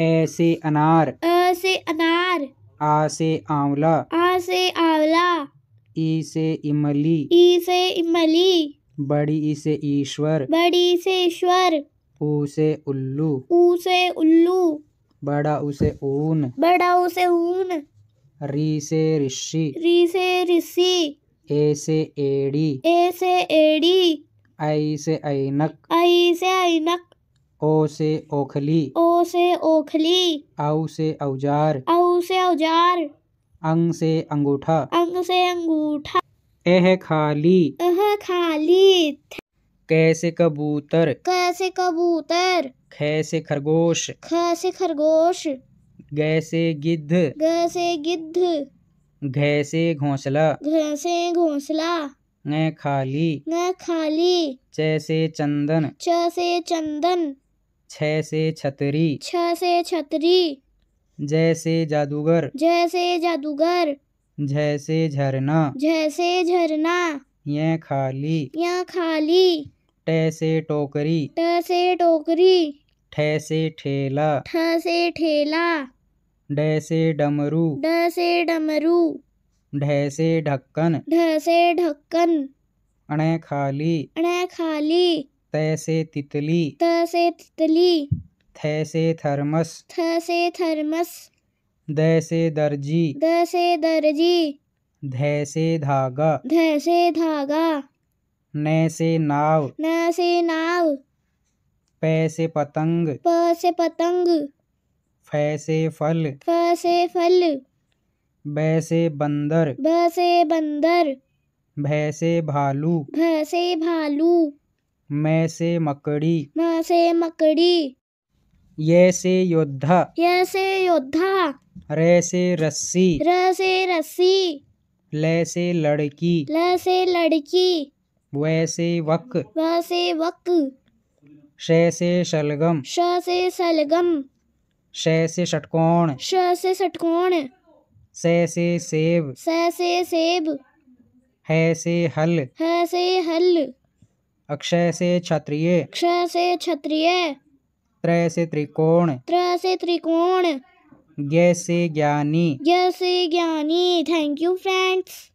ए से अनार ऐसे से अनार आ से आंवला आ से आंवला ई से इमली ई से इमली बड़ी ई से ईश्वर बड़ी से ईश्वर ऊ से उल्लू ऊ से उल्लू बड़ा उसे ऊन बड़ा उसे ऊन री से ऋषि री से ऋषि ए से एड़ी ए से एड़ी आई से ऐनक आई से ऐनक ओ से ओखली ओ से ओखली औ से औजार औ से औजार अंग से अंगूठा अंग से अंगूठा एह खाली अह खाली कैसे कबूतर कैसे कबूतर खैसे खरगोश खैसे खरगोश गैसे गिद्ध गैसे गिद्ध घे से घोंसला घैसे घोंसला न खाली न खाली चैसे चंदन जैसे चंदन छ से छतरी छ से छतरी जैसे जादूगर जैसे जादूगर जैसे झरना जैसे झरना यह खाली यह खाली टैसे टोकरी टैसे टोकरी ठैसे ठेला ठैसे ठेला डैसे डमरू डैसे डमरू ढैसे ढक्कन ढैसे ढक्कन अणे खाली अणे खाली तैसे तितली त से तितली थे से थर्मस थ से थर्मस द से दर्जी द से दर्जी धै से धागा ध से धागा न से नाव न से नाव प से पतंग प से पतंग फ से फल फ से फल ब से बंदर ब से बंदर भय से भालू भ से भालू मैं से मकड़ी म से मकड़ी ये से योद्धा ये से योद्धा रे से रस्सी रे से रस्सी ले से लड़की ले से लड़की वे से वक वैसे से वक शे से शलगम श से शलगम शे से षटकोण श से षटकोण से से सेब से से सेब है से हल है से हल अक्षय से क्षत्रिय क्षय से क्षत्रिय त्रय से त्रिकोण त्रय से त्रिकोण ज्ञ से ज्ञानी ज्ञ से ज्ञानी थैंक यू फ्रेंड्स